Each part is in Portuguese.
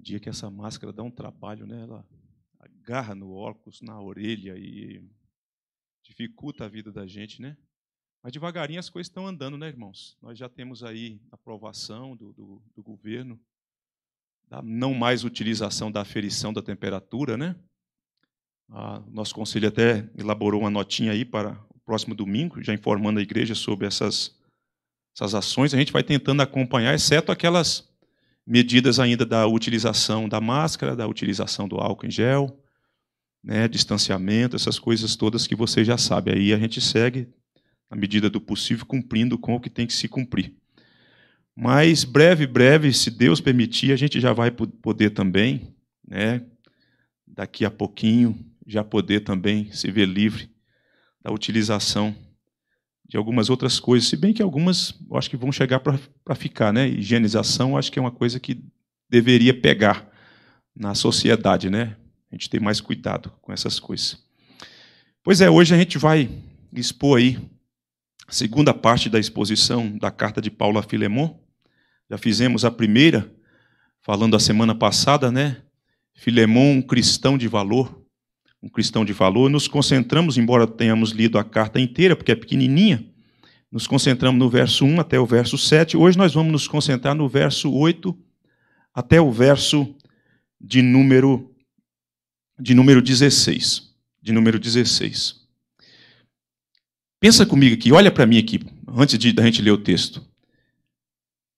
dia que essa máscara dá um trabalho, né? Ela agarra no óculos, na orelha e dificulta a vida da gente, né? Mas devagarinho as coisas estão andando, né, irmãos? Nós já temos aí aprovação do, do, do governo, da não mais utilização da aferição da temperatura, né? Ah, nosso conselho até elaborou uma notinha aí para o próximo domingo, já informando a igreja sobre essas, essas ações. A gente vai tentando acompanhar, exceto aquelas medidas ainda da utilização da máscara, da utilização do álcool em gel, né, distanciamento, essas coisas todas que você já sabe. Aí a gente segue, na medida do possível, cumprindo com o que tem que se cumprir. Mas breve, breve, se Deus permitir, a gente já vai poder também, né, daqui a pouquinho, já poder também se ver livre da utilização de algumas outras coisas, se bem que algumas eu acho que vão chegar para ficar, né? Higienização acho que é uma coisa que deveria pegar na sociedade, né? A gente tem mais cuidado com essas coisas. Pois é, hoje a gente vai expor aí a segunda parte da exposição da carta de Paulo a Filemon. Já fizemos a primeira, falando a semana passada, né? Filemon, um cristão de valor, um cristão de valor, nos concentramos, embora tenhamos lido a carta inteira, porque é pequenininha, nos concentramos no verso 1 até o verso 7. Hoje nós vamos nos concentrar no verso 8 até o verso de número de número 16, de número 16. Pensa comigo aqui, olha para mim aqui, antes de da gente ler o texto.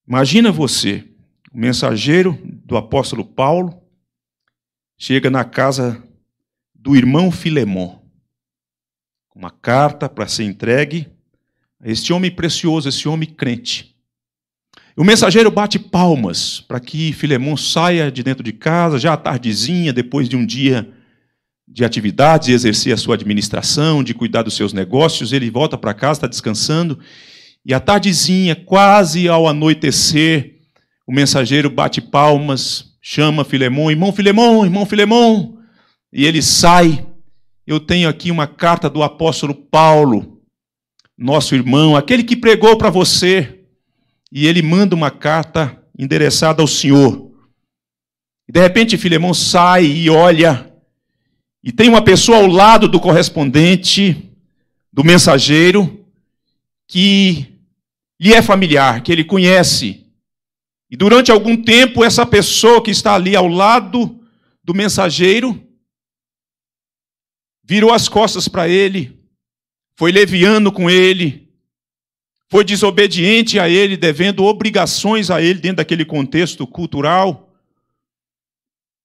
Imagina você, o mensageiro do apóstolo Paulo, chega na casa do irmão Filemon. Uma carta para ser entregue a este homem precioso, esse homem crente. O mensageiro bate palmas para que Filemon saia de dentro de casa, já à tardezinha, depois de um dia de atividades, de exercer a sua administração, de cuidar dos seus negócios. Ele volta para casa, está descansando. E à tardezinha, quase ao anoitecer, o mensageiro bate palmas, chama Filemon, irmão Filemon, irmão Filemon, e ele sai. Eu tenho aqui uma carta do apóstolo Paulo, nosso irmão, aquele que pregou para você, e ele manda uma carta endereçada ao Senhor. de repente Filemão sai e olha, e tem uma pessoa ao lado do correspondente, do mensageiro, que lhe é familiar, que ele conhece. E durante algum tempo, essa pessoa que está ali ao lado do mensageiro virou as costas para ele, foi leviano com ele, foi desobediente a ele, devendo obrigações a ele dentro daquele contexto cultural.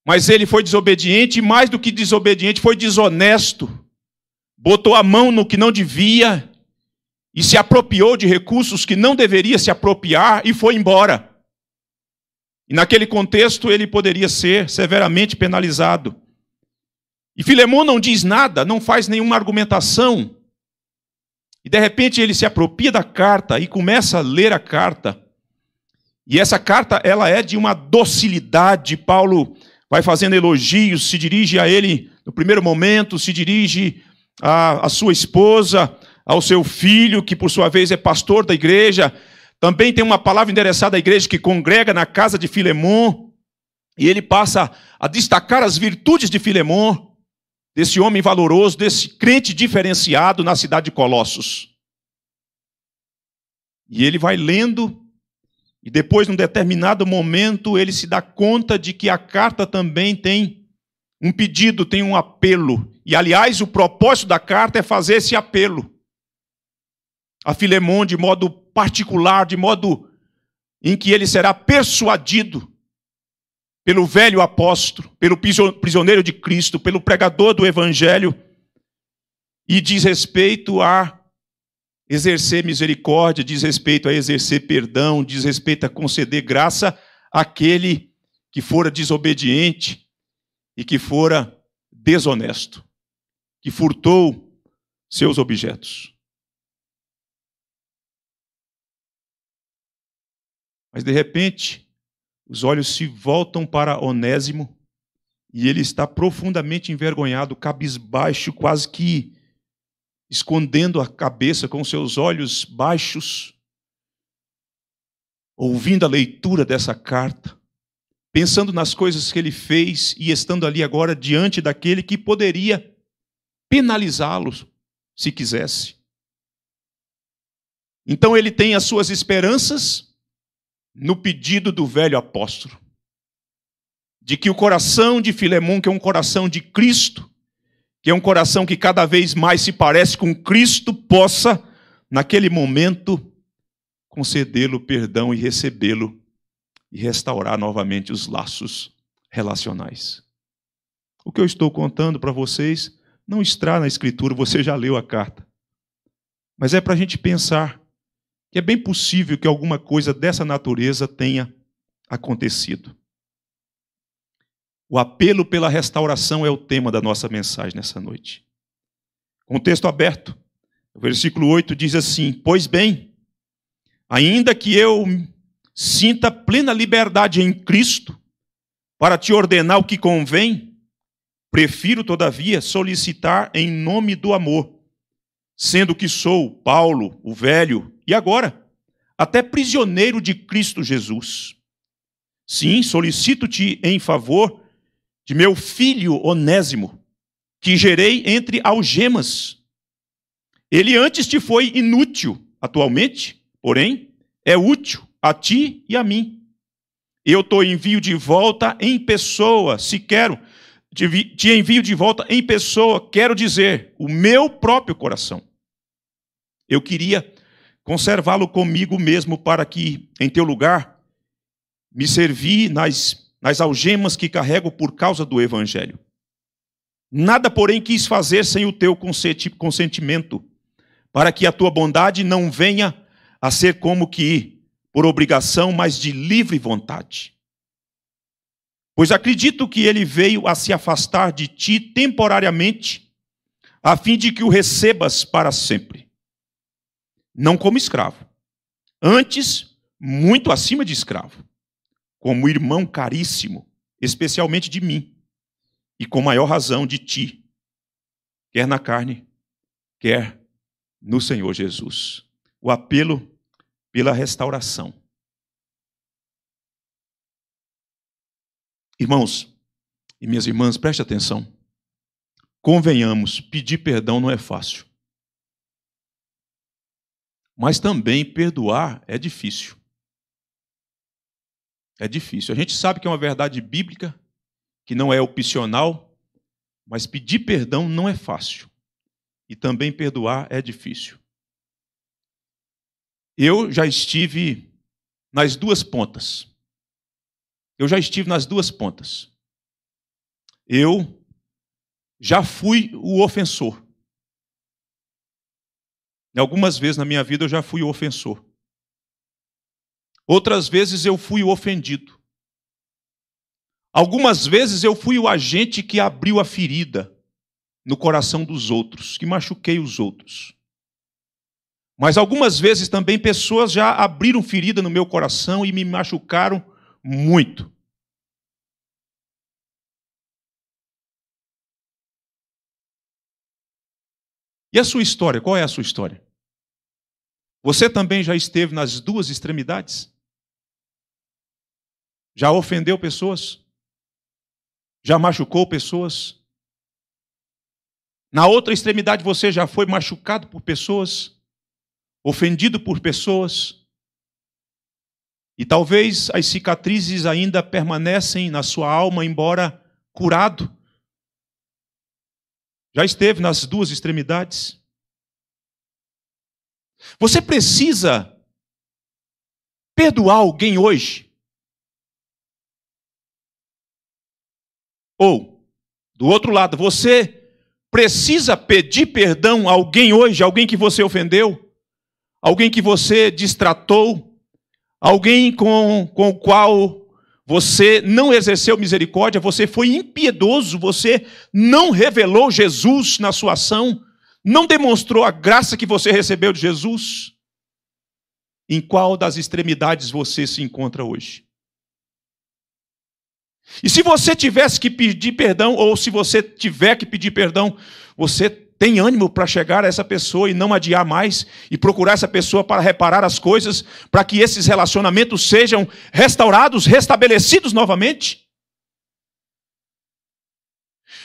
Mas ele foi desobediente, e mais do que desobediente, foi desonesto. Botou a mão no que não devia e se apropriou de recursos que não deveria se apropriar e foi embora. E naquele contexto ele poderia ser severamente penalizado. E Filemão não diz nada, não faz nenhuma argumentação. E de repente ele se apropria da carta e começa a ler a carta. E essa carta, ela é de uma docilidade. Paulo vai fazendo elogios, se dirige a ele no primeiro momento, se dirige à, sua esposa, ao seu filho, que por sua vez é pastor da igreja. Também tem uma palavra endereçada à igreja que congrega na casa de Filemon. E ele passa a destacar as virtudes de Filemon desse homem valoroso, desse crente diferenciado na cidade de Colossos. E ele vai lendo, e depois, num determinado momento, ele se dá conta de que a carta também tem um pedido, tem um apelo. E, aliás, o propósito da carta é fazer esse apelo. A Filemon, de modo particular, de modo em que ele será persuadido pelo velho apóstolo, pelo prisioneiro de Cristo, pelo pregador do Evangelho, e diz respeito a exercer misericórdia, diz respeito a exercer perdão, diz respeito a conceder graça àquele que fora desobediente e que fora desonesto, que furtou seus objetos. Mas de repente, os olhos se voltam para Onésimo e ele está profundamente envergonhado, cabisbaixo, quase que escondendo a cabeça com seus olhos baixos, ouvindo a leitura dessa carta, pensando nas coisas que ele fez e estando ali agora diante daquele que poderia penalizá-los se quisesse. Então ele tem as suas esperanças no pedido do velho apóstolo, de que o coração de Filemão, que é um coração de Cristo, que é um coração que cada vez mais se parece com Cristo, possa, naquele momento, concedê-lo perdão e recebê-lo e restaurar novamente os laços relacionais. O que eu estou contando para vocês não está na Escritura, você já leu a carta. Mas é para a gente pensar que é bem possível que alguma coisa dessa natureza tenha acontecido. O apelo pela restauração é o tema da nossa mensagem nessa noite. Contexto aberto. O versículo 8 diz assim: Pois bem, ainda que eu sinta plena liberdade em Cristo para te ordenar o que convém, prefiro, todavia, solicitar em nome do amor sendo que sou Paulo, o velho, e agora, até prisioneiro de Cristo Jesus. Sim, solicito-te em favor de meu filho Onésimo, que gerei entre algemas. Ele antes te foi inútil, atualmente, porém, é útil a ti e a mim. Eu te envio de volta em pessoa, se quero, te envio de volta em pessoa, quero dizer, o meu próprio coração. Eu queria conservá-lo comigo mesmo, para que, em teu lugar, me servi nas, nas algemas que carrego por causa do Evangelho. Nada, porém, quis fazer sem o teu consentimento, para que a tua bondade não venha a ser como que por obrigação, mas de livre vontade. Pois acredito que ele veio a se afastar de ti temporariamente, a fim de que o recebas para sempre não como escravo, antes, muito acima de escravo, como irmão caríssimo, especialmente de mim, e com maior razão de ti, quer na carne, quer no Senhor Jesus. O apelo pela restauração. Irmãos e minhas irmãs, preste atenção. Convenhamos, pedir perdão não é fácil. Mas também perdoar é difícil. É difícil. A gente sabe que é uma verdade bíblica, que não é opcional, mas pedir perdão não é fácil. E também perdoar é difícil. Eu já estive nas duas pontas. Eu já estive nas duas pontas. Eu já fui o ofensor. Algumas vezes na minha vida eu já fui o ofensor. Outras vezes eu fui o ofendido. Algumas vezes eu fui o agente que abriu a ferida no coração dos outros, que machuquei os outros. Mas algumas vezes também pessoas já abriram ferida no meu coração e me machucaram muito. E a sua história? Qual é a sua história? Você também já esteve nas duas extremidades? Já ofendeu pessoas? Já machucou pessoas? Na outra extremidade você já foi machucado por pessoas? Ofendido por pessoas? E talvez as cicatrizes ainda permanecem na sua alma, embora curado. Já esteve nas duas extremidades? Você precisa perdoar alguém hoje? Ou, do outro lado, você precisa pedir perdão a alguém hoje, alguém que você ofendeu, alguém que você distratou, alguém com, com o qual você não exerceu misericórdia, você foi impiedoso, você não revelou Jesus na sua ação, não demonstrou a graça que você recebeu de Jesus? Em qual das extremidades você se encontra hoje? E se você tivesse que pedir perdão, ou se você tiver que pedir perdão, você tem ânimo para chegar a essa pessoa e não adiar mais, e procurar essa pessoa para reparar as coisas, para que esses relacionamentos sejam restaurados, restabelecidos novamente?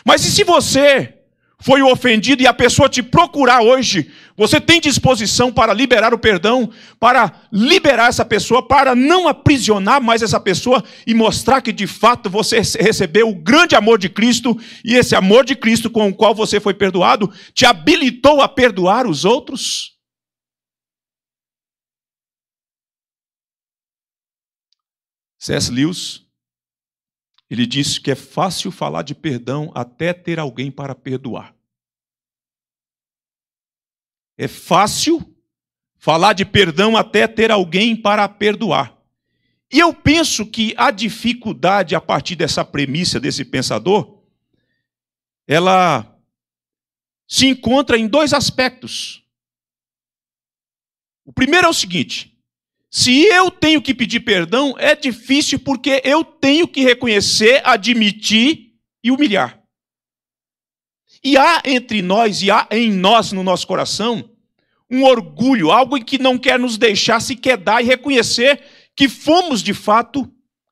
Mas e se você foi o ofendido e a pessoa te procurar hoje, você tem disposição para liberar o perdão, para liberar essa pessoa, para não aprisionar mais essa pessoa e mostrar que de fato você recebeu o grande amor de Cristo e esse amor de Cristo com o qual você foi perdoado te habilitou a perdoar os outros? C.S. Lewis ele disse que é fácil falar de perdão até ter alguém para perdoar. É fácil falar de perdão até ter alguém para perdoar. E eu penso que a dificuldade a partir dessa premissa desse pensador, ela se encontra em dois aspectos. O primeiro é o seguinte: se eu tenho que pedir perdão, é difícil porque eu tenho que reconhecer, admitir e humilhar. E há entre nós, e há em nós, no nosso coração, um orgulho, algo em que não quer nos deixar se quedar e reconhecer que fomos de fato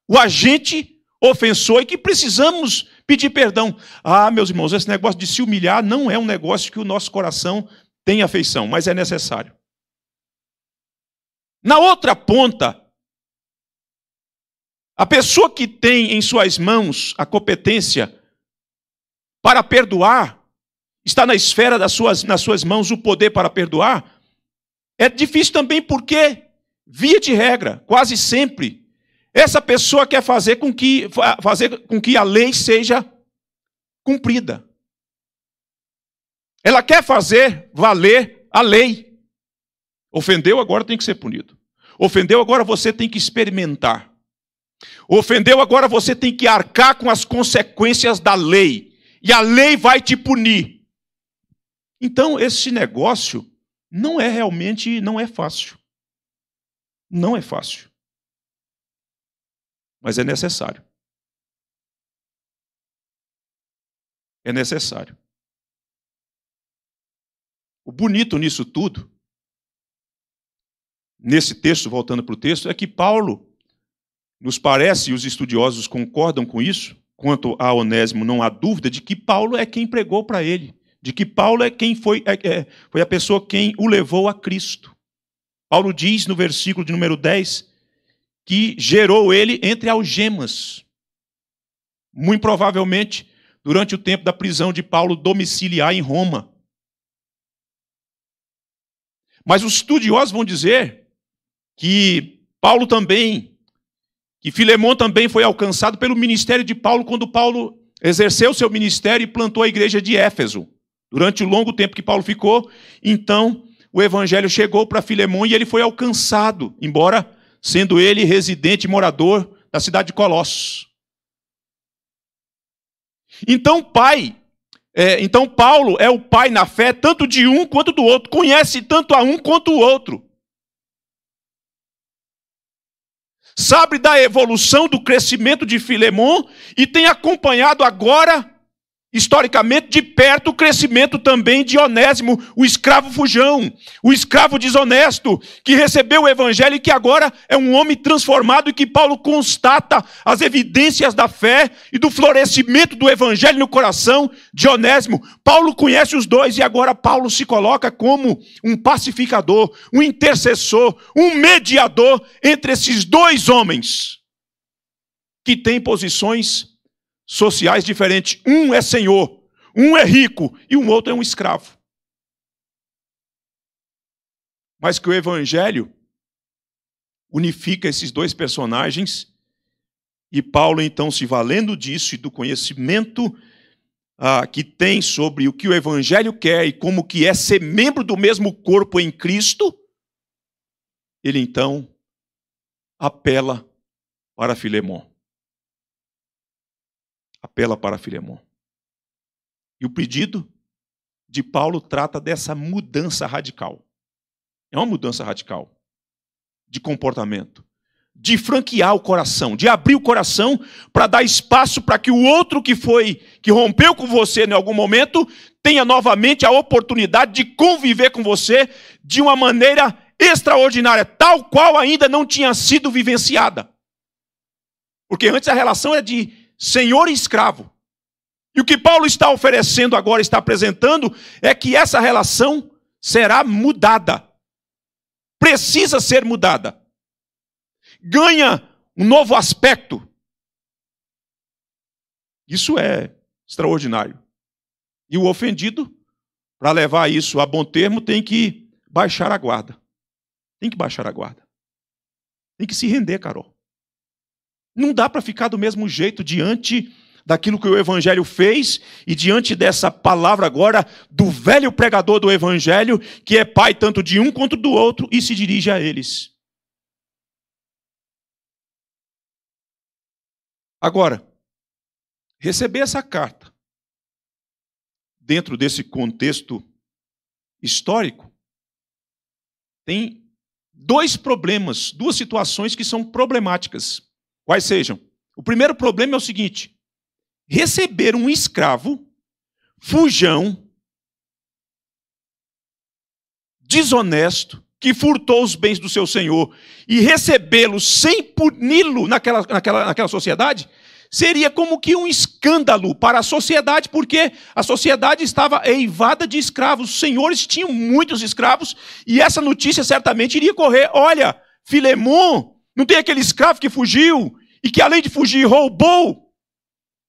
o agente ofensor e que precisamos pedir perdão. Ah, meus irmãos, esse negócio de se humilhar não é um negócio que o nosso coração tem afeição, mas é necessário. Na outra ponta, a pessoa que tem em suas mãos a competência para perdoar está na esfera das suas, nas suas mãos o poder para perdoar, é difícil também porque, via de regra, quase sempre, essa pessoa quer fazer com que, fazer com que a lei seja cumprida. Ela quer fazer valer a lei. Ofendeu, agora tem que ser punido. Ofendeu, agora você tem que experimentar. Ofendeu, agora você tem que arcar com as consequências da lei. E a lei vai te punir. Então, esse negócio não é realmente, não é fácil. Não é fácil. Mas é necessário. É necessário. O bonito nisso tudo, nesse texto, voltando para o texto, é que Paulo, nos parece, e os estudiosos concordam com isso, quanto a Onésimo, não há dúvida de que Paulo é quem pregou para ele de que Paulo é quem foi, é, é, foi a pessoa quem o levou a Cristo. Paulo diz no versículo de número 10 que gerou ele entre algemas. Muito provavelmente durante o tempo da prisão de Paulo domiciliar em Roma. Mas os estudiosos vão dizer que Paulo também, que Filemon também foi alcançado pelo ministério de Paulo quando Paulo exerceu seu ministério e plantou a igreja de Éfeso. Durante o longo tempo que Paulo ficou, então o evangelho chegou para Filemão e ele foi alcançado, embora sendo ele residente e morador da cidade de Colossos. Então, pai, é, então Paulo é o pai na fé tanto de um quanto do outro, conhece tanto a um quanto o outro. Sabe da evolução do crescimento de Filemon e tem acompanhado agora historicamente de perto o crescimento também de Onésimo, o escravo fujão, o escravo desonesto, que recebeu o evangelho e que agora é um homem transformado e que Paulo constata as evidências da fé e do florescimento do evangelho no coração de Onésimo. Paulo conhece os dois e agora Paulo se coloca como um pacificador, um intercessor, um mediador entre esses dois homens que têm posições sociais diferentes. Um é senhor, um é rico e um outro é um escravo. Mas que o evangelho unifica esses dois personagens e Paulo então se valendo disso e do conhecimento ah, que tem sobre o que o Evangelho quer e como que é ser membro do mesmo corpo em Cristo, ele então apela para Filemón apela para Filemon. E o pedido de Paulo trata dessa mudança radical. É uma mudança radical de comportamento, de franquear o coração, de abrir o coração para dar espaço para que o outro que foi, que rompeu com você em algum momento, tenha novamente a oportunidade de conviver com você de uma maneira extraordinária, tal qual ainda não tinha sido vivenciada. Porque antes a relação era de senhor e escravo. E o que Paulo está oferecendo agora, está apresentando, é que essa relação será mudada. Precisa ser mudada. Ganha um novo aspecto. Isso é extraordinário. E o ofendido, para levar isso a bom termo, tem que baixar a guarda. Tem que baixar a guarda. Tem que se render, Carol. Não dá para ficar do mesmo jeito diante daquilo que o Evangelho fez e diante dessa palavra agora do velho pregador do Evangelho, que é pai tanto de um quanto do outro e se dirige a eles. Agora, receber essa carta dentro desse contexto histórico tem dois problemas, duas situações que são problemáticas. Quais sejam? O primeiro problema é o seguinte: receber um escravo, fujão, desonesto, que furtou os bens do seu senhor, e recebê-lo sem puni-lo naquela, naquela, naquela sociedade, seria como que um escândalo para a sociedade, porque a sociedade estava eivada de escravos. Os senhores tinham muitos escravos, e essa notícia certamente iria correr: olha, Filemon, não tem aquele escravo que fugiu? e que além de fugir, roubou,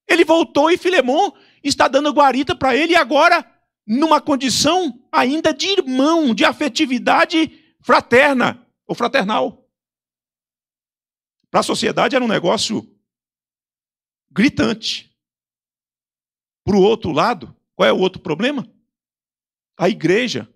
ele voltou e Filemon está dando guarita para ele, e agora numa condição ainda de irmão, de afetividade fraterna ou fraternal. Para a sociedade era um negócio gritante. Para o outro lado, qual é o outro problema? A igreja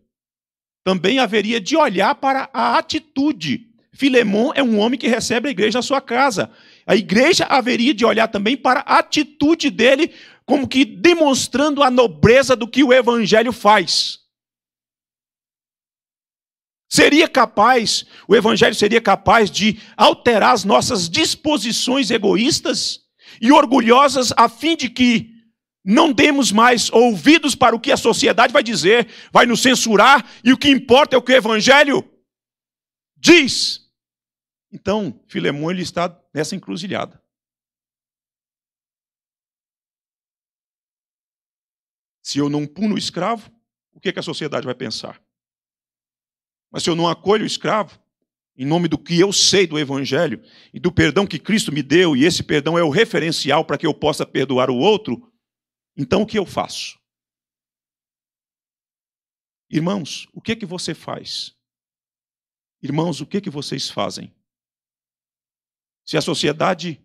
também haveria de olhar para a atitude. Filemon é um homem que recebe a igreja na sua casa. A igreja haveria de olhar também para a atitude dele, como que demonstrando a nobreza do que o evangelho faz. Seria capaz, o evangelho seria capaz de alterar as nossas disposições egoístas e orgulhosas a fim de que não demos mais ouvidos para o que a sociedade vai dizer, vai nos censurar, e o que importa é o que o Evangelho diz. Então, Filemão ele está nessa encruzilhada. Se eu não puno o escravo, o que, é que a sociedade vai pensar? Mas se eu não acolho o escravo, em nome do que eu sei do Evangelho e do perdão que Cristo me deu, e esse perdão é o referencial para que eu possa perdoar o outro, então o que eu faço? Irmãos, o que é que você faz? Irmãos, o que é que vocês fazem? Se a sociedade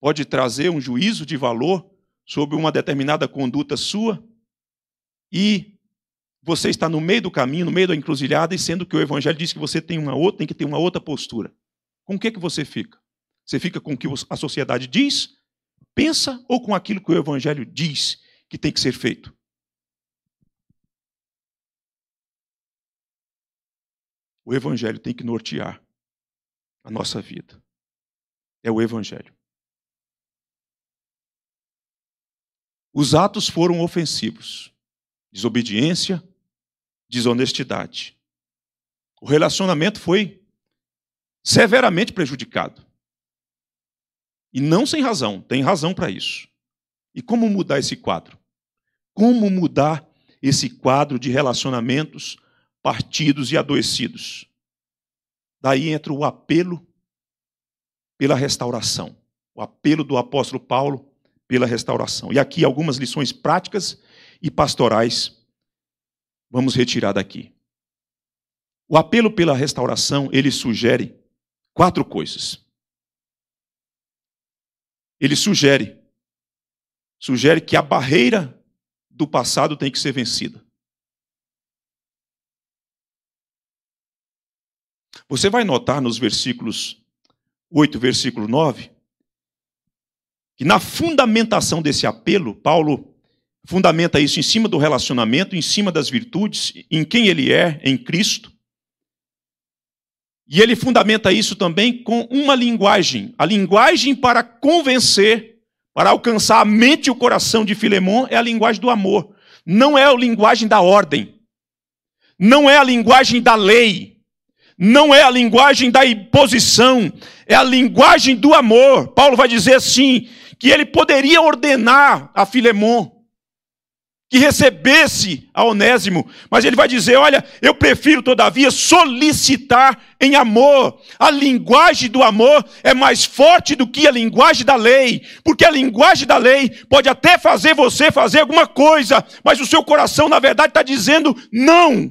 pode trazer um juízo de valor sobre uma determinada conduta sua e você está no meio do caminho, no meio da encruzilhada, e sendo que o Evangelho diz que você tem uma outra, tem que ter uma outra postura. Com o que, que você fica? Você fica com o que a sociedade diz, pensa, ou com aquilo que o Evangelho diz que tem que ser feito? O Evangelho tem que nortear a nossa vida é o Evangelho. Os atos foram ofensivos: desobediência, desonestidade. O relacionamento foi severamente prejudicado. E não sem razão, tem razão para isso. E como mudar esse quadro? Como mudar esse quadro de relacionamentos partidos e adoecidos? Daí entra o apelo pela restauração. O apelo do apóstolo Paulo pela restauração. E aqui algumas lições práticas e pastorais vamos retirar daqui. O apelo pela restauração, ele sugere quatro coisas. Ele sugere sugere que a barreira do passado tem que ser vencida. Você vai notar nos versículos 8, versículo 9, que na fundamentação desse apelo, Paulo fundamenta isso em cima do relacionamento, em cima das virtudes, em quem ele é, em Cristo. E ele fundamenta isso também com uma linguagem. A linguagem para convencer, para alcançar a mente e o coração de Filemão é a linguagem do amor. Não é a linguagem da ordem. Não é a linguagem da lei não é a linguagem da imposição, é a linguagem do amor. Paulo vai dizer assim: que ele poderia ordenar a Filemon que recebesse a Onésimo, mas ele vai dizer: olha, eu prefiro, todavia, solicitar em amor. A linguagem do amor é mais forte do que a linguagem da lei, porque a linguagem da lei pode até fazer você fazer alguma coisa, mas o seu coração, na verdade, está dizendo não.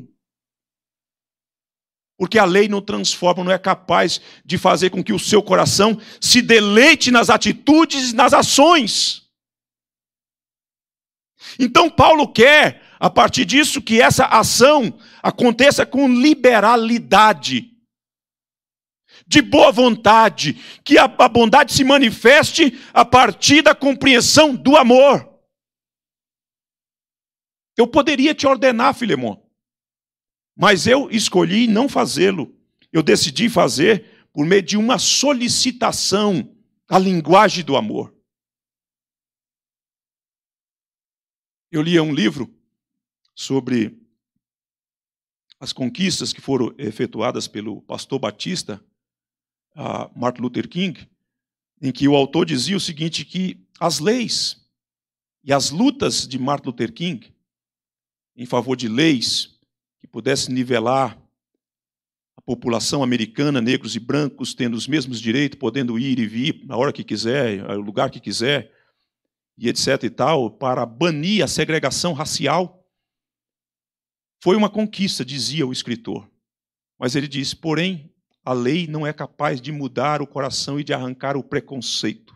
Porque a lei não transforma, não é capaz de fazer com que o seu coração se deleite nas atitudes, nas ações. Então, Paulo quer, a partir disso, que essa ação aconteça com liberalidade, de boa vontade, que a bondade se manifeste a partir da compreensão do amor. Eu poderia te ordenar, Filemão, mas eu escolhi não fazê-lo. Eu decidi fazer por meio de uma solicitação à linguagem do amor. Eu lia um livro sobre as conquistas que foram efetuadas pelo pastor batista Martin Luther King, em que o autor dizia o seguinte que as leis e as lutas de Martin Luther King em favor de leis que pudesse nivelar a população americana, negros e brancos, tendo os mesmos direitos, podendo ir e vir na hora que quiser, no lugar que quiser, e etc e tal, para banir a segregação racial, foi uma conquista, dizia o escritor. Mas ele disse porém, a lei não é capaz de mudar o coração e de arrancar o preconceito.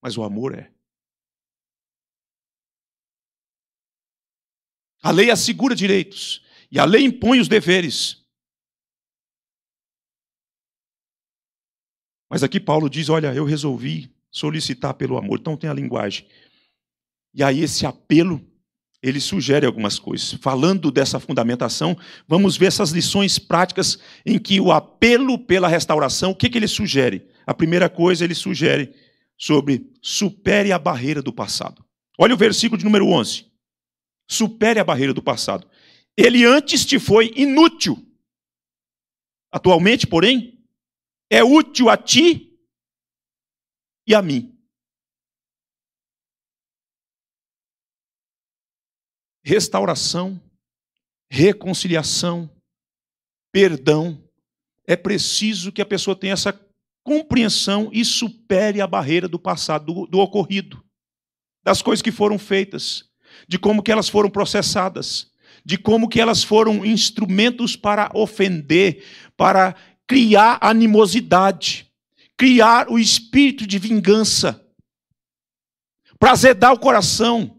Mas o amor é. A lei assegura direitos e a lei impõe os deveres. Mas aqui Paulo diz: Olha, eu resolvi solicitar pelo amor. Então tem a linguagem. E aí esse apelo, ele sugere algumas coisas. Falando dessa fundamentação, vamos ver essas lições práticas em que o apelo pela restauração, o que, que ele sugere? A primeira coisa ele sugere sobre supere a barreira do passado. Olha o versículo de número 11. Supere a barreira do passado. Ele antes te foi inútil. Atualmente, porém, é útil a ti e a mim. Restauração, reconciliação, perdão. É preciso que a pessoa tenha essa compreensão e supere a barreira do passado, do, do ocorrido, das coisas que foram feitas de como que elas foram processadas, de como que elas foram instrumentos para ofender, para criar animosidade, criar o espírito de vingança, para azedar o coração,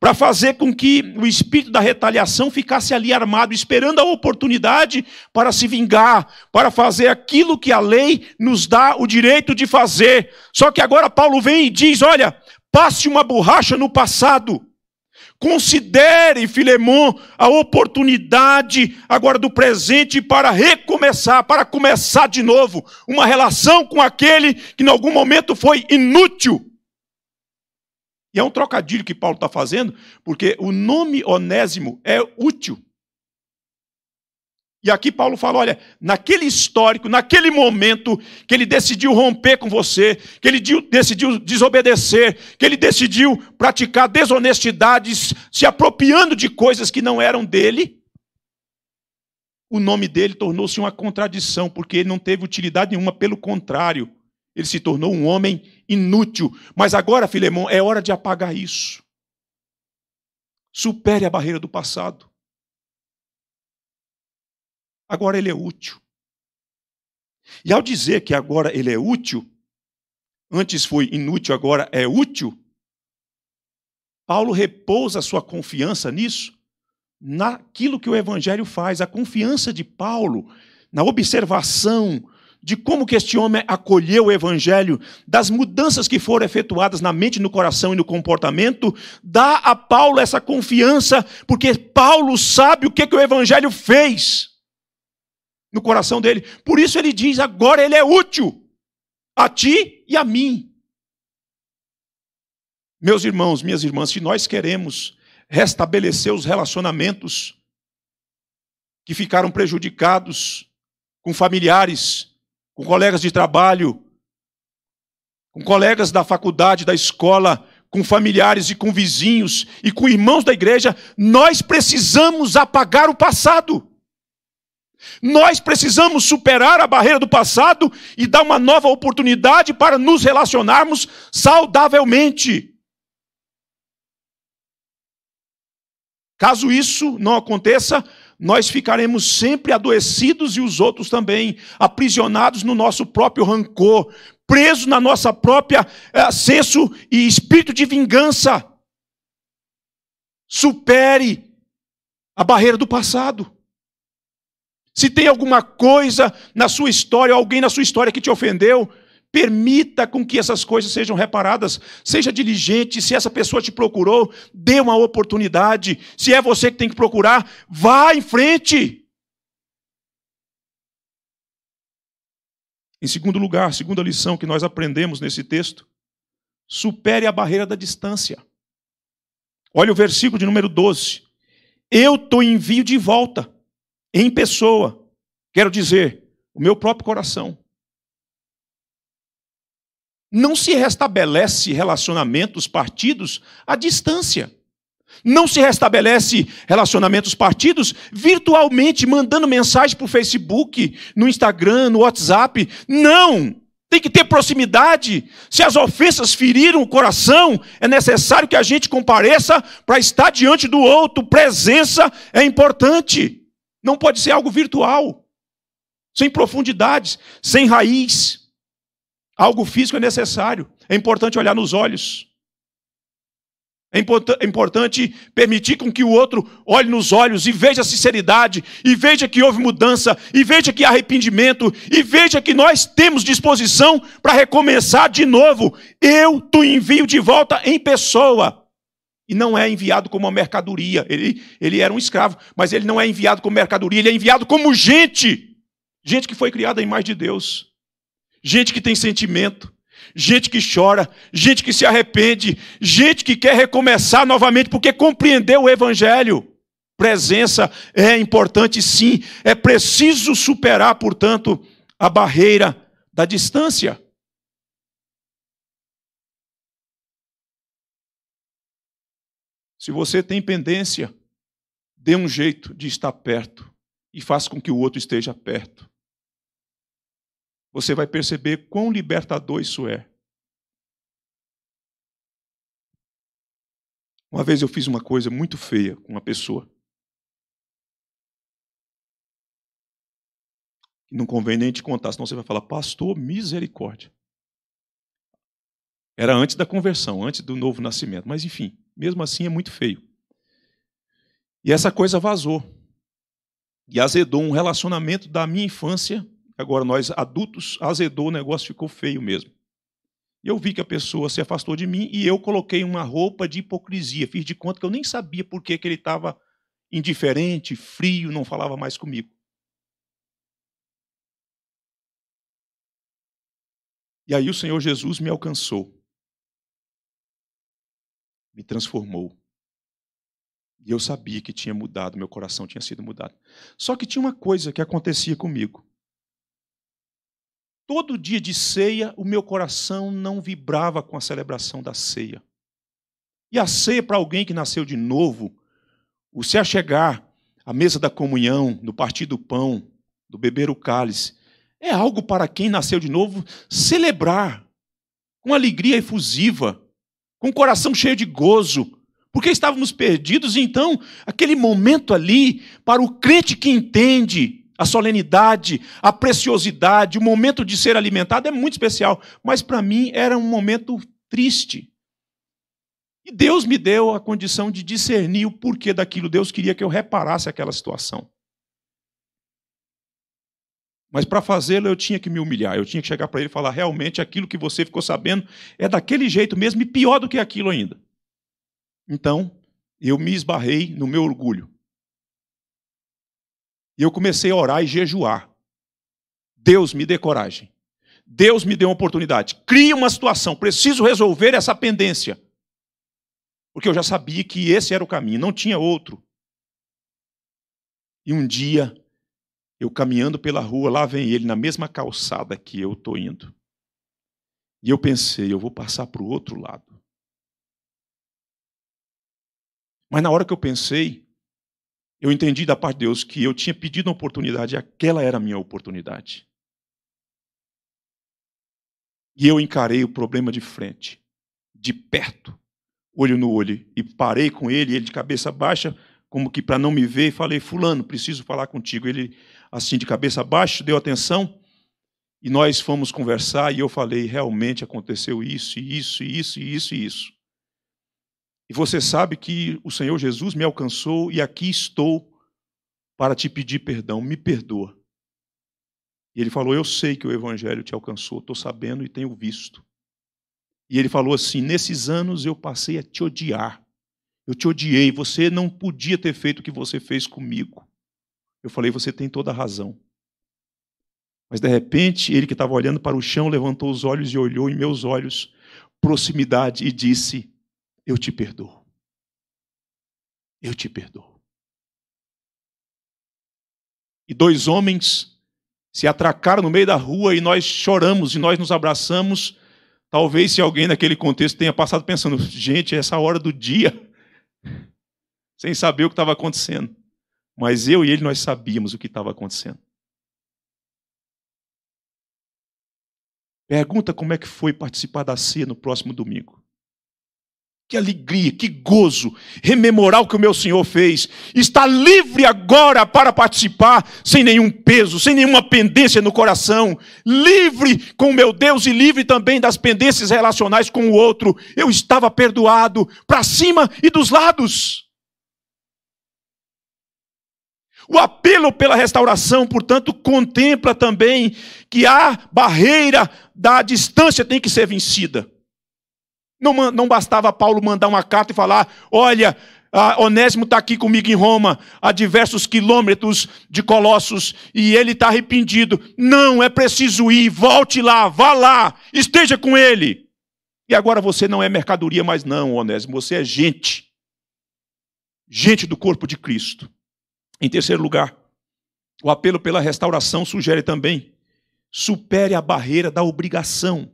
para fazer com que o espírito da retaliação ficasse ali armado, esperando a oportunidade para se vingar, para fazer aquilo que a lei nos dá o direito de fazer. Só que agora Paulo vem e diz: olha, passe uma borracha no passado. Considere, Filemon, a oportunidade agora do presente para recomeçar, para começar de novo uma relação com aquele que em algum momento foi inútil. E é um trocadilho que Paulo está fazendo, porque o nome Onésimo é útil. E aqui Paulo fala: olha, naquele histórico, naquele momento que ele decidiu romper com você, que ele decidiu desobedecer, que ele decidiu praticar desonestidades, se apropriando de coisas que não eram dele, o nome dele tornou-se uma contradição, porque ele não teve utilidade nenhuma, pelo contrário, ele se tornou um homem inútil. Mas agora, Filemão, é hora de apagar isso. Supere a barreira do passado agora ele é útil. E ao dizer que agora ele é útil, antes foi inútil, agora é útil, Paulo repousa sua confiança nisso, naquilo que o Evangelho faz, a confiança de Paulo na observação de como que este homem acolheu o Evangelho, das mudanças que foram efetuadas na mente, no coração e no comportamento, dá a Paulo essa confiança, porque Paulo sabe o que, que o Evangelho fez no coração dele. Por isso ele diz: agora ele é útil a ti e a mim. Meus irmãos, minhas irmãs, se nós queremos restabelecer os relacionamentos que ficaram prejudicados com familiares, com colegas de trabalho, com colegas da faculdade, da escola, com familiares e com vizinhos e com irmãos da igreja, nós precisamos apagar o passado. Nós precisamos superar a barreira do passado e dar uma nova oportunidade para nos relacionarmos saudavelmente. Caso isso não aconteça, nós ficaremos sempre adoecidos e os outros também, aprisionados no nosso próprio rancor, presos na nossa própria é, senso e espírito de vingança. Supere a barreira do passado. Se tem alguma coisa na sua história, alguém na sua história que te ofendeu, permita com que essas coisas sejam reparadas. Seja diligente, se essa pessoa te procurou, dê uma oportunidade. Se é você que tem que procurar, vá em frente. Em segundo lugar, segunda lição que nós aprendemos nesse texto, supere a barreira da distância. Olha o versículo de número 12. Eu te envio de volta em pessoa, quero dizer, o meu próprio coração. Não se restabelece relacionamentos partidos à distância. Não se restabelece relacionamentos partidos virtualmente, mandando mensagem para o Facebook, no Instagram, no WhatsApp. Não! Tem que ter proximidade. Se as ofensas feriram o coração, é necessário que a gente compareça para estar diante do outro. Presença é importante. Não pode ser algo virtual, sem profundidades, sem raiz. Algo físico é necessário. É importante olhar nos olhos. É, import é importante permitir com que o outro olhe nos olhos e veja sinceridade, e veja que houve mudança, e veja que há arrependimento, e veja que nós temos disposição para recomeçar de novo. Eu te envio de volta em pessoa e não é enviado como uma mercadoria. Ele, ele era um escravo, mas ele não é enviado como mercadoria, ele é enviado como gente. Gente que foi criada em mais de Deus. Gente que tem sentimento. Gente que chora. Gente que se arrepende. Gente que quer recomeçar novamente porque compreendeu o Evangelho. Presença é importante, sim. É preciso superar, portanto, a barreira da distância. Se você tem pendência, dê um jeito de estar perto e faça com que o outro esteja perto. Você vai perceber quão libertador isso é. Uma vez eu fiz uma coisa muito feia com uma pessoa. Não convém nem te contar, senão você vai falar, pastor, misericórdia. Era antes da conversão, antes do novo nascimento, mas enfim. Mesmo assim, é muito feio. E essa coisa vazou. E azedou um relacionamento da minha infância, agora nós adultos, azedou, o negócio ficou feio mesmo. E eu vi que a pessoa se afastou de mim e eu coloquei uma roupa de hipocrisia. Fiz de conta que eu nem sabia por que, que ele estava indiferente, frio, não falava mais comigo. E aí o Senhor Jesus me alcançou me transformou. E eu sabia que tinha mudado, meu coração tinha sido mudado. Só que tinha uma coisa que acontecia comigo. Todo dia de ceia, o meu coração não vibrava com a celebração da ceia. E a ceia, para alguém que nasceu de novo, o se achegar à mesa da comunhão, do partir do pão, do beber o cálice, é algo para quem nasceu de novo celebrar com alegria efusiva, com o coração cheio de gozo, porque estávamos perdidos. Então, aquele momento ali, para o crente que entende a solenidade, a preciosidade, o momento de ser alimentado é muito especial, mas para mim era um momento triste. E Deus me deu a condição de discernir o porquê daquilo. Deus queria que eu reparasse aquela situação. Mas para fazê-lo eu tinha que me humilhar, eu tinha que chegar para ele e falar: realmente aquilo que você ficou sabendo é daquele jeito mesmo e pior do que aquilo ainda. Então, eu me esbarrei no meu orgulho. E eu comecei a orar e jejuar. Deus me dê coragem. Deus me deu uma oportunidade. Cria uma situação, preciso resolver essa pendência. Porque eu já sabia que esse era o caminho, não tinha outro. E um dia eu caminhando pela rua, lá vem ele na mesma calçada que eu estou indo. E eu pensei, eu vou passar para o outro lado. Mas na hora que eu pensei, eu entendi da parte de Deus que eu tinha pedido uma oportunidade e aquela era a minha oportunidade. E eu encarei o problema de frente, de perto, olho no olho, e parei com ele, ele de cabeça baixa, como que para não me ver, e falei: Fulano, preciso falar contigo. Ele assim de cabeça abaixo, deu atenção. E nós fomos conversar e eu falei: realmente aconteceu isso, e isso, e isso, e isso, e isso. E você sabe que o Senhor Jesus me alcançou e aqui estou para te pedir perdão, me perdoa. E ele falou: Eu sei que o Evangelho te alcançou, estou sabendo e tenho visto. E ele falou assim: Nesses anos eu passei a te odiar. Eu te odiei, você não podia ter feito o que você fez comigo. Eu falei: Você tem toda a razão. Mas de repente, ele que estava olhando para o chão levantou os olhos e olhou em meus olhos, proximidade, e disse: Eu te perdoo. Eu te perdoo. E dois homens se atracaram no meio da rua e nós choramos e nós nos abraçamos. Talvez se alguém naquele contexto tenha passado pensando: gente, é essa hora do dia, sem saber o que estava acontecendo. Mas eu e ele nós sabíamos o que estava acontecendo. Pergunta como é que foi participar da ceia no próximo domingo. Que alegria, que gozo rememorar o que o meu Senhor fez. Está livre agora para participar, sem nenhum peso, sem nenhuma pendência no coração. Livre com o meu Deus e livre também das pendências relacionais com o outro. Eu estava perdoado, para cima e dos lados. O apelo pela restauração, portanto, contempla também que a barreira da distância tem que ser vencida. Não, não bastava Paulo mandar uma carta e falar: olha, Onésimo está aqui comigo em Roma, a diversos quilômetros de Colossos, e ele está arrependido. Não, é preciso ir, volte lá, vá lá, esteja com ele. E agora você não é mercadoria mais, não, Onésimo, você é gente. Gente do corpo de Cristo. Em terceiro lugar, o apelo pela restauração sugere também: supere a barreira da obrigação.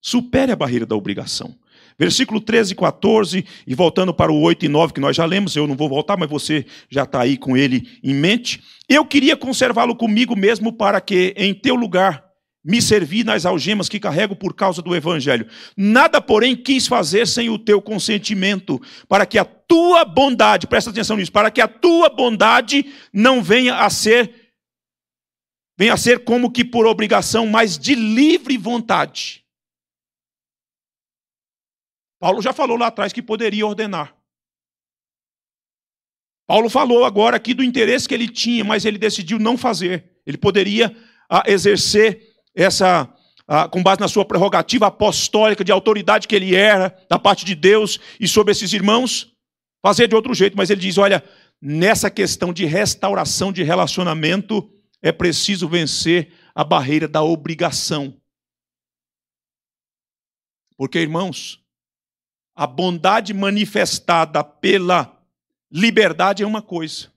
Supere a barreira da obrigação. Versículo 13 e 14, e voltando para o 8 e 9 que nós já lemos, eu não vou voltar, mas você já está aí com ele em mente. Eu queria conservá-lo comigo mesmo para que, em teu lugar, me servi nas algemas que carrego por causa do Evangelho. Nada, porém, quis fazer sem o teu consentimento, para que a tua bondade, presta atenção nisso, para que a tua bondade não venha a ser, venha a ser como que por obrigação, mas de livre vontade. Paulo já falou lá atrás que poderia ordenar. Paulo falou agora aqui do interesse que ele tinha, mas ele decidiu não fazer. Ele poderia ah, exercer essa ah, com base na sua prerrogativa apostólica de autoridade que ele era da parte de Deus e sobre esses irmãos, fazer de outro jeito, mas ele diz: olha, nessa questão de restauração de relacionamento, é preciso vencer a barreira da obrigação. Porque, irmãos, a bondade manifestada pela liberdade é uma coisa,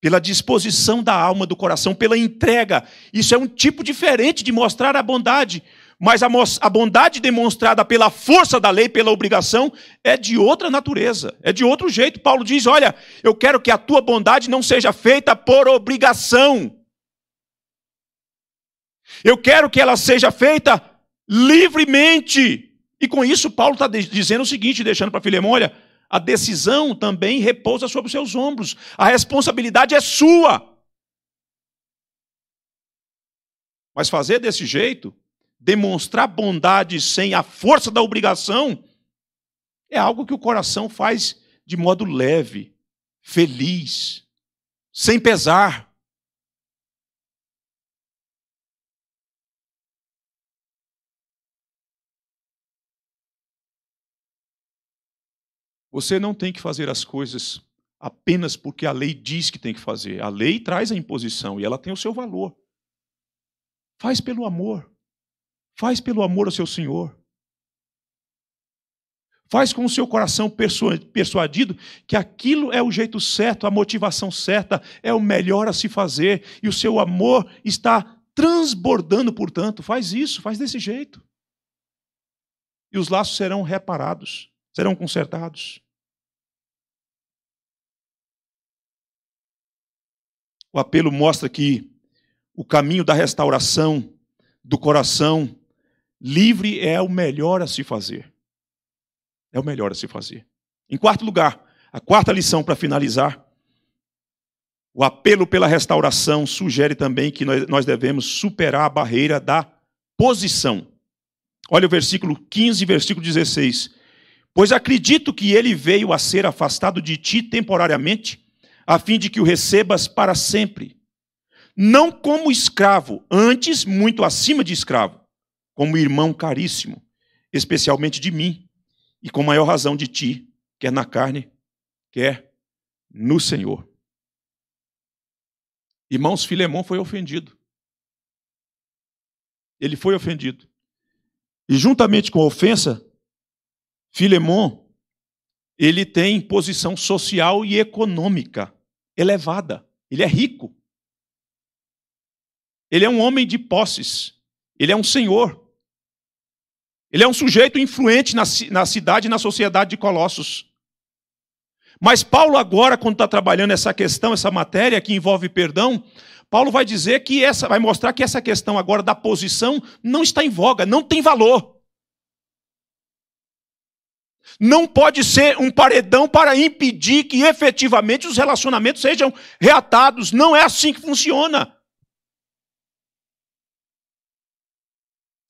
pela disposição da alma, do coração, pela entrega. Isso é um tipo diferente de mostrar a bondade, mas a, a bondade demonstrada pela força da lei, pela obrigação, é de outra natureza, é de outro jeito. Paulo diz: Olha, eu quero que a tua bondade não seja feita por obrigação. Eu quero que ela seja feita livremente. E com isso, Paulo está dizendo o seguinte, deixando para Filemão: olha, a decisão também repousa sobre os seus ombros. A responsabilidade é sua. Mas fazer desse jeito, demonstrar bondade sem a força da obrigação, é algo que o coração faz de modo leve, feliz, sem pesar. Você não tem que fazer as coisas apenas porque a lei diz que tem que fazer. A lei traz a imposição e ela tem o seu valor. Faz pelo amor. Faz pelo amor ao seu Senhor. Faz com o seu coração persuadido que aquilo é o jeito certo, a motivação certa, é o melhor a se fazer e o seu amor está transbordando, portanto. Faz isso, faz desse jeito. E os laços serão reparados serão consertados. O apelo mostra que o caminho da restauração do coração livre é o melhor a se fazer. É o melhor a se fazer. Em quarto lugar, a quarta lição para finalizar. O apelo pela restauração sugere também que nós devemos superar a barreira da posição. Olha o versículo 15, versículo 16. Pois acredito que ele veio a ser afastado de ti temporariamente, a fim de que o recebas para sempre. Não como escravo, antes muito acima de escravo, como irmão caríssimo, especialmente de mim, e com maior razão de ti, quer na carne, quer no Senhor. Irmãos, Filemão foi ofendido. Ele foi ofendido. E juntamente com a ofensa, Filemon, ele tem posição social e econômica elevada. Ele é rico. Ele é um homem de posses. Ele é um senhor. Ele é um sujeito influente na, na cidade e na sociedade de Colossos. Mas Paulo, agora, quando está trabalhando essa questão, essa matéria que envolve perdão, Paulo vai dizer que essa, vai mostrar que essa questão agora da posição não está em voga, não tem valor não pode ser um paredão para impedir que efetivamente os relacionamentos sejam reatados. Não é assim que funciona.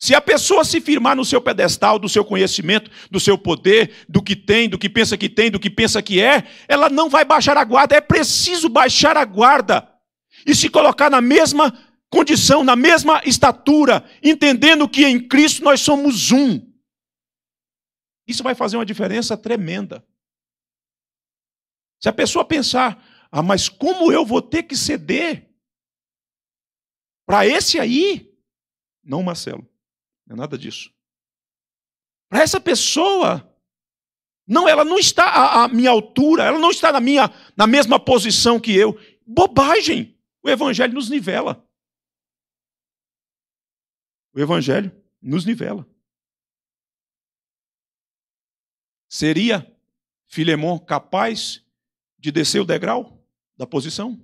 Se a pessoa se firmar no seu pedestal, do seu conhecimento, do seu poder, do que tem, do que pensa que tem, do que pensa que é, ela não vai baixar a guarda. É preciso baixar a guarda e se colocar na mesma condição, na mesma estatura, entendendo que em Cristo nós somos um. Isso vai fazer uma diferença tremenda. Se a pessoa pensar, ah, mas como eu vou ter que ceder para esse aí? Não, Marcelo, não é nada disso. Para essa pessoa, não, ela não está à, à, minha altura, ela não está na minha na mesma posição que eu. Bobagem. O evangelho nos nivela. O evangelho nos nivela. Seria Filemon capaz de descer o degrau da posição?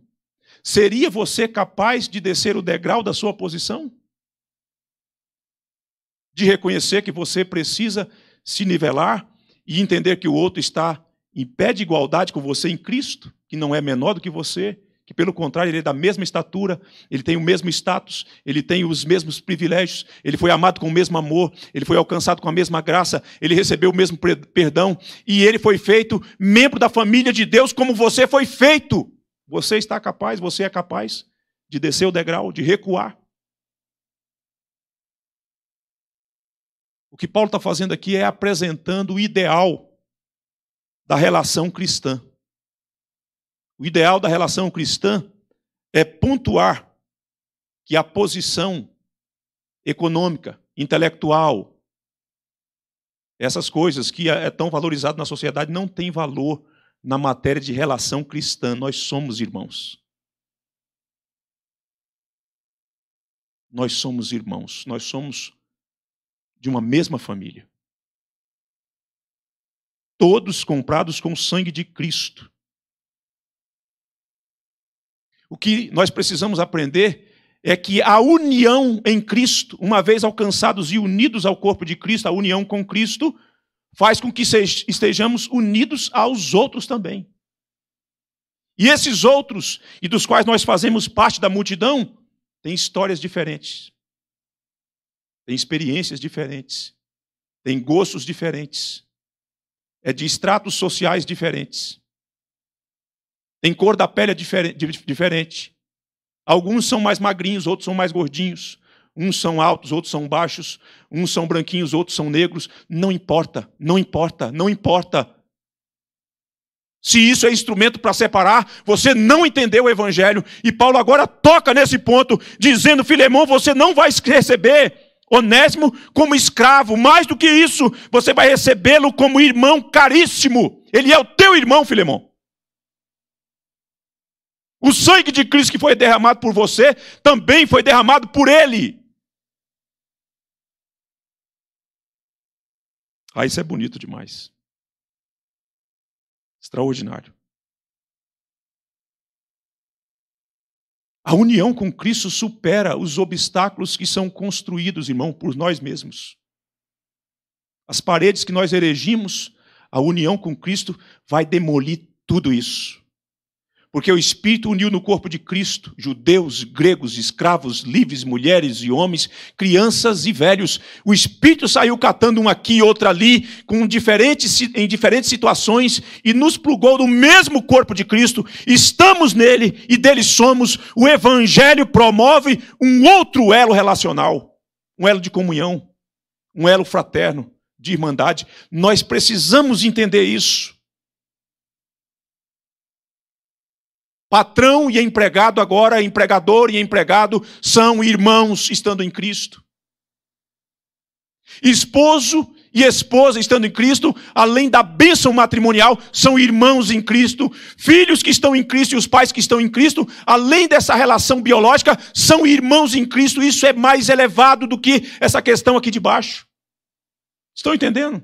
Seria você capaz de descer o degrau da sua posição? De reconhecer que você precisa se nivelar e entender que o outro está em pé de igualdade com você em Cristo, que não é menor do que você, que, pelo contrário, ele é da mesma estatura, ele tem o mesmo status, ele tem os mesmos privilégios, ele foi amado com o mesmo amor, ele foi alcançado com a mesma graça, ele recebeu o mesmo perdão e ele foi feito membro da família de Deus como você foi feito. Você está capaz, você é capaz de descer o degrau, de recuar. O que Paulo está fazendo aqui é apresentando o ideal da relação cristã. O ideal da relação cristã é pontuar que a posição econômica, intelectual, essas coisas que é tão valorizado na sociedade não tem valor na matéria de relação cristã. Nós somos irmãos. Nós somos irmãos, nós somos de uma mesma família. Todos comprados com o sangue de Cristo o que nós precisamos aprender é que a união em Cristo, uma vez alcançados e unidos ao corpo de Cristo, a união com Cristo, faz com que estejamos unidos aos outros também. E esses outros, e dos quais nós fazemos parte da multidão, têm histórias diferentes, têm experiências diferentes, têm gostos diferentes, é de estratos sociais diferentes. Tem cor da pele é diferente. Alguns são mais magrinhos, outros são mais gordinhos. Uns são altos, outros são baixos. Uns são branquinhos, outros são negros. Não importa, não importa, não importa. Se isso é instrumento para separar, você não entendeu o evangelho. E Paulo agora toca nesse ponto, dizendo: Filemão, você não vai receber Onésimo como escravo. Mais do que isso, você vai recebê-lo como irmão caríssimo. Ele é o teu irmão, Filemão. O sangue de Cristo que foi derramado por você também foi derramado por Ele. Ah, isso é bonito demais. Extraordinário. A união com Cristo supera os obstáculos que são construídos, irmão, por nós mesmos. As paredes que nós erigimos, a união com Cristo vai demolir tudo isso porque o Espírito uniu no corpo de Cristo judeus, gregos, escravos, livres, mulheres e homens, crianças e velhos. O Espírito saiu catando um aqui e outro ali, com diferentes, em diferentes situações, e nos plugou no mesmo corpo de Cristo. Estamos nele e dele somos. O Evangelho promove um outro elo relacional, um elo de comunhão, um elo fraterno, de irmandade. Nós precisamos entender isso. Patrão e empregado agora, empregador e empregado são irmãos estando em Cristo. Esposo e esposa estando em Cristo, além da bênção matrimonial, são irmãos em Cristo. Filhos que estão em Cristo e os pais que estão em Cristo, além dessa relação biológica, são irmãos em Cristo. Isso é mais elevado do que essa questão aqui de baixo. Estão entendendo?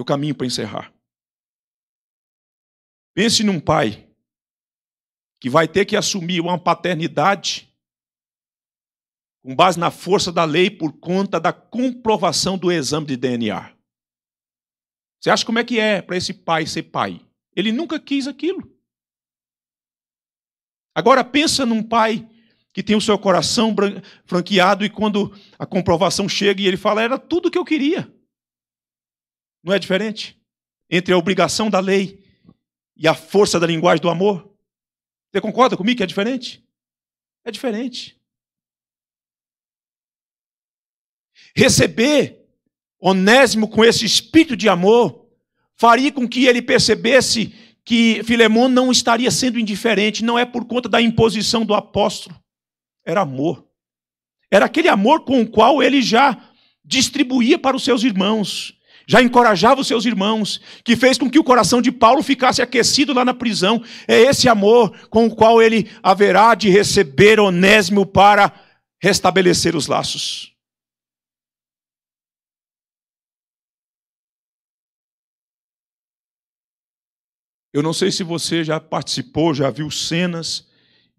eu caminho para encerrar. Pense num pai que vai ter que assumir uma paternidade com base na força da lei por conta da comprovação do exame de DNA. Você acha como é que é para esse pai ser pai? Ele nunca quis aquilo. Agora pensa num pai que tem o seu coração franqueado e quando a comprovação chega e ele fala era tudo o que eu queria. Não é diferente? Entre a obrigação da lei e a força da linguagem do amor? Você concorda comigo que é diferente? É diferente. Receber Onésimo com esse espírito de amor faria com que ele percebesse que Filemão não estaria sendo indiferente, não é por conta da imposição do apóstolo. Era amor. Era aquele amor com o qual ele já distribuía para os seus irmãos já encorajava os seus irmãos, que fez com que o coração de Paulo ficasse aquecido lá na prisão. É esse amor com o qual ele haverá de receber Onésimo para restabelecer os laços. Eu não sei se você já participou, já viu cenas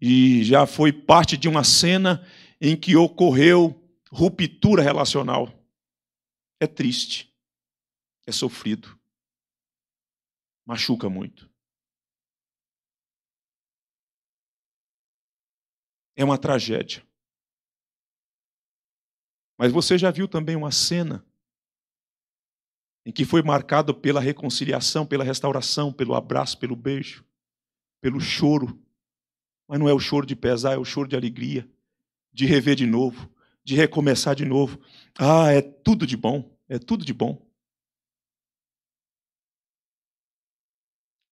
e já foi parte de uma cena em que ocorreu ruptura relacional. É triste é sofrido, machuca muito. É uma tragédia. Mas você já viu também uma cena em que foi marcado pela reconciliação, pela restauração, pelo abraço, pelo beijo, pelo choro. Mas não é o choro de pesar, é o choro de alegria, de rever de novo, de recomeçar de novo. Ah, é tudo de bom, é tudo de bom.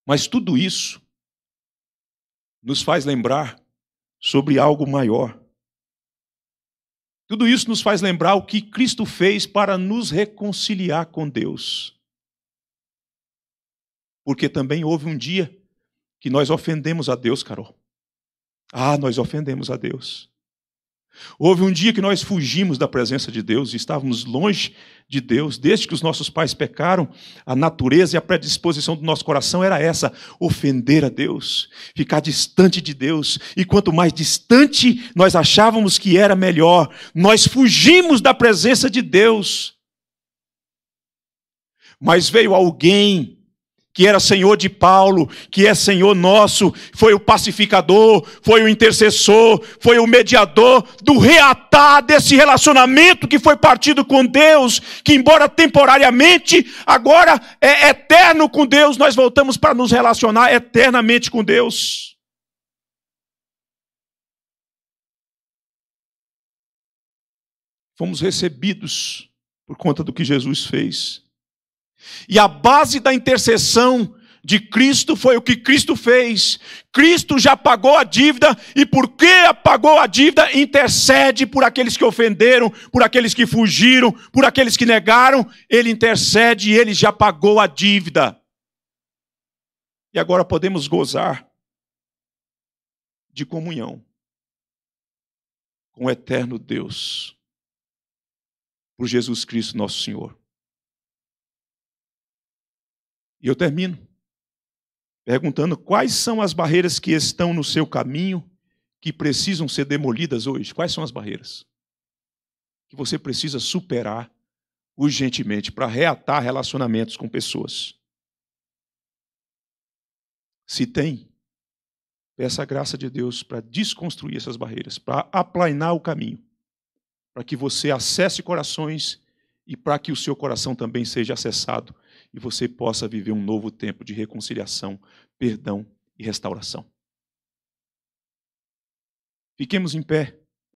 Mas tudo isso nos faz lembrar sobre algo maior. Tudo isso nos faz lembrar o que Cristo fez para nos reconciliar com Deus. Porque também houve um dia que nós ofendemos a Deus, Carol. Ah, nós ofendemos a Deus. Houve um dia que nós fugimos da presença de Deus e estávamos longe de Deus, desde que os nossos pais pecaram, a natureza e a predisposição do nosso coração era essa: ofender a Deus, ficar distante de Deus. E quanto mais distante nós achávamos que era melhor, nós fugimos da presença de Deus. Mas veio alguém que era senhor de Paulo, que é senhor nosso, foi o pacificador, foi o intercessor, foi o mediador do reatar desse relacionamento que foi partido com Deus, que embora temporariamente, agora é eterno com Deus, nós voltamos para nos relacionar eternamente com Deus. Fomos recebidos por conta do que Jesus fez. E a base da intercessão de Cristo foi o que Cristo fez. Cristo já pagou a dívida, e porque pagou a dívida, intercede por aqueles que ofenderam, por aqueles que fugiram, por aqueles que negaram. Ele intercede e ele já pagou a dívida. E agora podemos gozar de comunhão com o eterno Deus, por Jesus Cristo, nosso Senhor. E eu termino perguntando quais são as barreiras que estão no seu caminho que precisam ser demolidas hoje. Quais são as barreiras que você precisa superar urgentemente para reatar relacionamentos com pessoas? Se tem, peça a graça de Deus para desconstruir essas barreiras, para aplainar o caminho, para que você acesse corações e para que o seu coração também seja acessado e você possa viver um novo tempo de reconciliação, perdão e restauração. Fiquemos em pé.